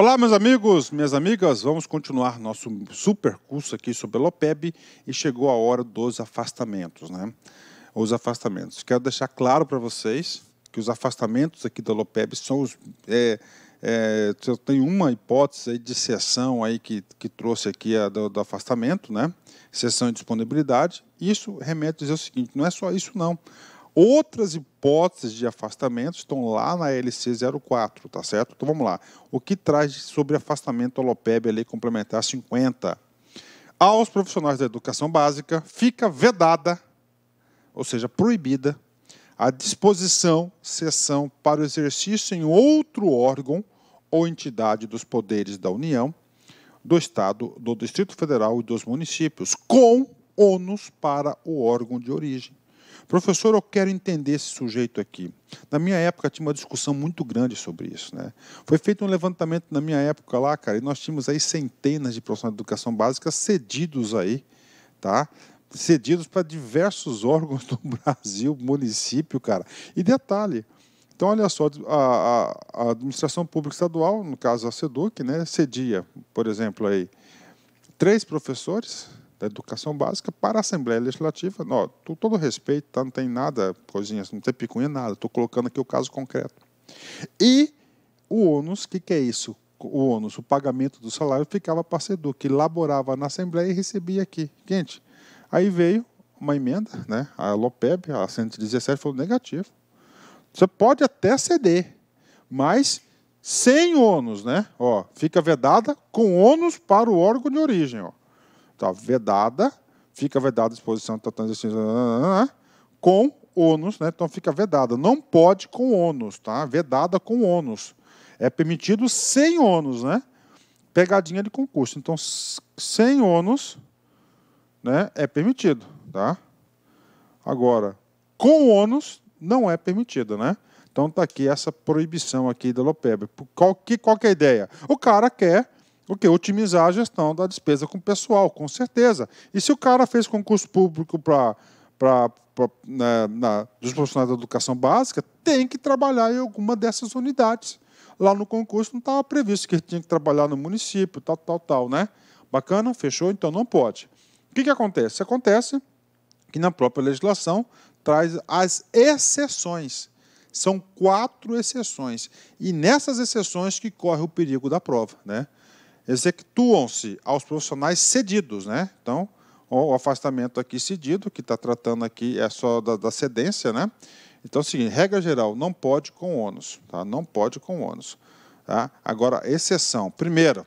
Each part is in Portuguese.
Olá, meus amigos, minhas amigas, vamos continuar nosso super curso aqui sobre a LOPEB e chegou a hora dos afastamentos, né? Os afastamentos. Quero deixar claro para vocês que os afastamentos aqui da LOPEB são os. É, é, uma hipótese de sessão aí que, que trouxe aqui a do, do afastamento, né? Sessão e disponibilidade. Isso remete a dizer o seguinte: não é só isso, não. Outras hipóteses de afastamento estão lá na LC 04, tá certo? Então vamos lá. O que traz sobre afastamento Alopeb a Lei Complementar 50? Aos profissionais da educação básica fica vedada, ou seja, proibida, a disposição, cessão para o exercício em outro órgão ou entidade dos poderes da União, do Estado, do Distrito Federal e dos municípios, com ônus para o órgão de origem Professor, eu quero entender esse sujeito aqui. Na minha época tinha uma discussão muito grande sobre isso. Né? Foi feito um levantamento na minha época lá, cara, e nós tínhamos aí centenas de profissionais de educação básica cedidos aí, tá? Cedidos para diversos órgãos do Brasil, município, cara. E detalhe, então, olha só, a, a, a, administração pública estadual, no caso a SEDUC, né, cedia, por exemplo, aí, três professores da educação básica para a Assembleia Legislativa. Não, tô, todo respeito, tá, não tem nada, coisinha, não tem picunha, nada. Estou colocando aqui o caso concreto. E o ônus, o que, que é isso? O ônus, o pagamento do salário ficava para a SEDU, que laborava na Assembleia e recebia aqui. Gente, aí veio uma emenda, né? a LOPEB, a 117, falou negativo. Você pode até ceder, mas sem ônus, né? Ó, fica vedada com ônus para o órgão de origem, ó. Está vedada, fica vedada a exposição de tá, totanizações tá, tá, com ônus, né? então fica vedada. Não pode com ônus, tá? vedada com ônus. É permitido sem ônus, né? Pegadinha de concurso. Então, sem ônus né, é permitido. Tá? Agora, com ônus não é permitido, né? Então tá aqui essa proibição aqui da Lopebre. Qual que, qual que é a ideia? O cara quer porque otimizar a gestão da despesa com pessoal, com certeza. E se o cara fez concurso público para né, dos profissionais da educação básica, tem que trabalhar em alguma dessas unidades. Lá no concurso não estava previsto que ele tinha que trabalhar no município, tal, tal, tal, né? Bacana? Fechou? Então não pode. O que, que acontece? Acontece que na própria legislação traz as exceções. São quatro exceções. E nessas exceções que corre o perigo da prova, né? executam-se aos profissionais cedidos, né? Então, o afastamento aqui cedido, que está tratando aqui é só da, da cedência, né? Então, é seguinte, regra geral, não pode com ônus, tá? Não pode com ônus. Tá? Agora, exceção. Primeira,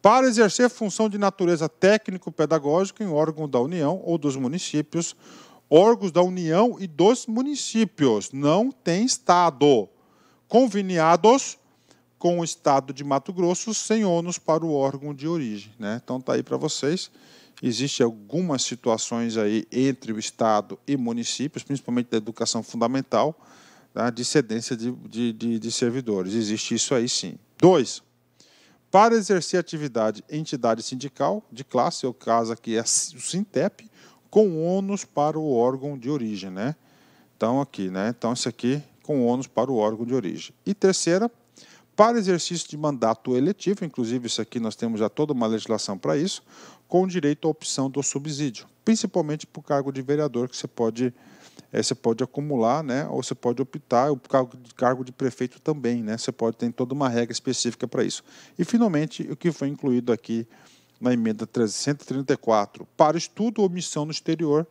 para exercer função de natureza técnico-pedagógica em órgão da União ou dos municípios, órgãos da União e dos municípios não tem Estado, conveniados com o estado de Mato Grosso sem ônus para o órgão de origem. Né? Então tá aí para vocês. Existem algumas situações aí entre o Estado e municípios, principalmente da educação fundamental, tá? de cedência de, de, de, de servidores. Existe isso aí sim. Dois, para exercer atividade entidade sindical de classe, é o caso aqui é o Sintep, com ônus para o órgão de origem. Né? Então aqui, né? Então isso aqui com ônus para o órgão de origem. E terceira, para exercício de mandato eletivo, inclusive isso aqui nós temos já toda uma legislação para isso, com direito à opção do subsídio, principalmente para o cargo de vereador, que você pode, é, você pode acumular, né, ou você pode optar, o cargo, cargo de prefeito também, né, você pode ter toda uma regra específica para isso. E, finalmente, o que foi incluído aqui na emenda 334, para estudo ou missão no exterior,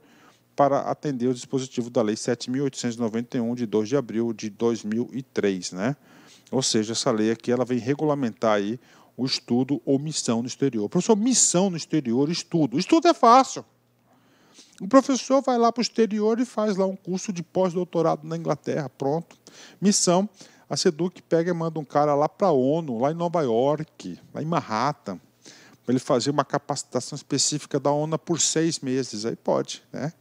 para atender o dispositivo da Lei 7.891, de 2 de abril de 2003, né? Ou seja, essa lei aqui ela vem regulamentar aí o estudo ou missão no exterior. Professor, missão no exterior, estudo. Estudo é fácil. O professor vai lá para o exterior e faz lá um curso de pós-doutorado na Inglaterra, pronto. Missão, a SEDUC pega e manda um cara lá para a ONU, lá em Nova York, lá em Manhattan, para ele fazer uma capacitação específica da ONU por seis meses. Aí pode, né?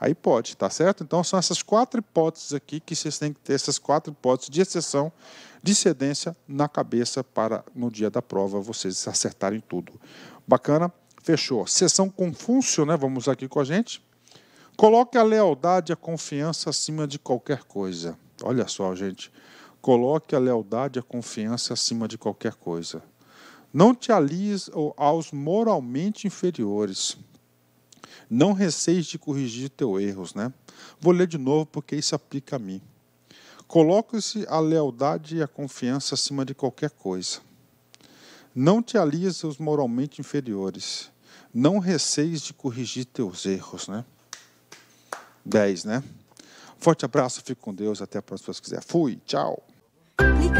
Aí pode, tá certo? Então são essas quatro hipóteses aqui que vocês têm que ter essas quatro hipóteses de exceção de cedência na cabeça para no dia da prova vocês acertarem tudo. Bacana? Fechou. Sessão Confúcio, né? Vamos aqui com a gente. Coloque a lealdade e a confiança acima de qualquer coisa. Olha só, gente. Coloque a lealdade e a confiança acima de qualquer coisa. Não te alies aos moralmente inferiores. Não receis de corrigir teus erros, né? Vou ler de novo porque isso aplica a mim. Coloque-se a lealdade e a confiança acima de qualquer coisa. Não te alias aos moralmente inferiores. Não receis de corrigir teus erros, né? 10, né? Forte abraço, fique com Deus, até a próxima se quiser. Fui, tchau. Clique,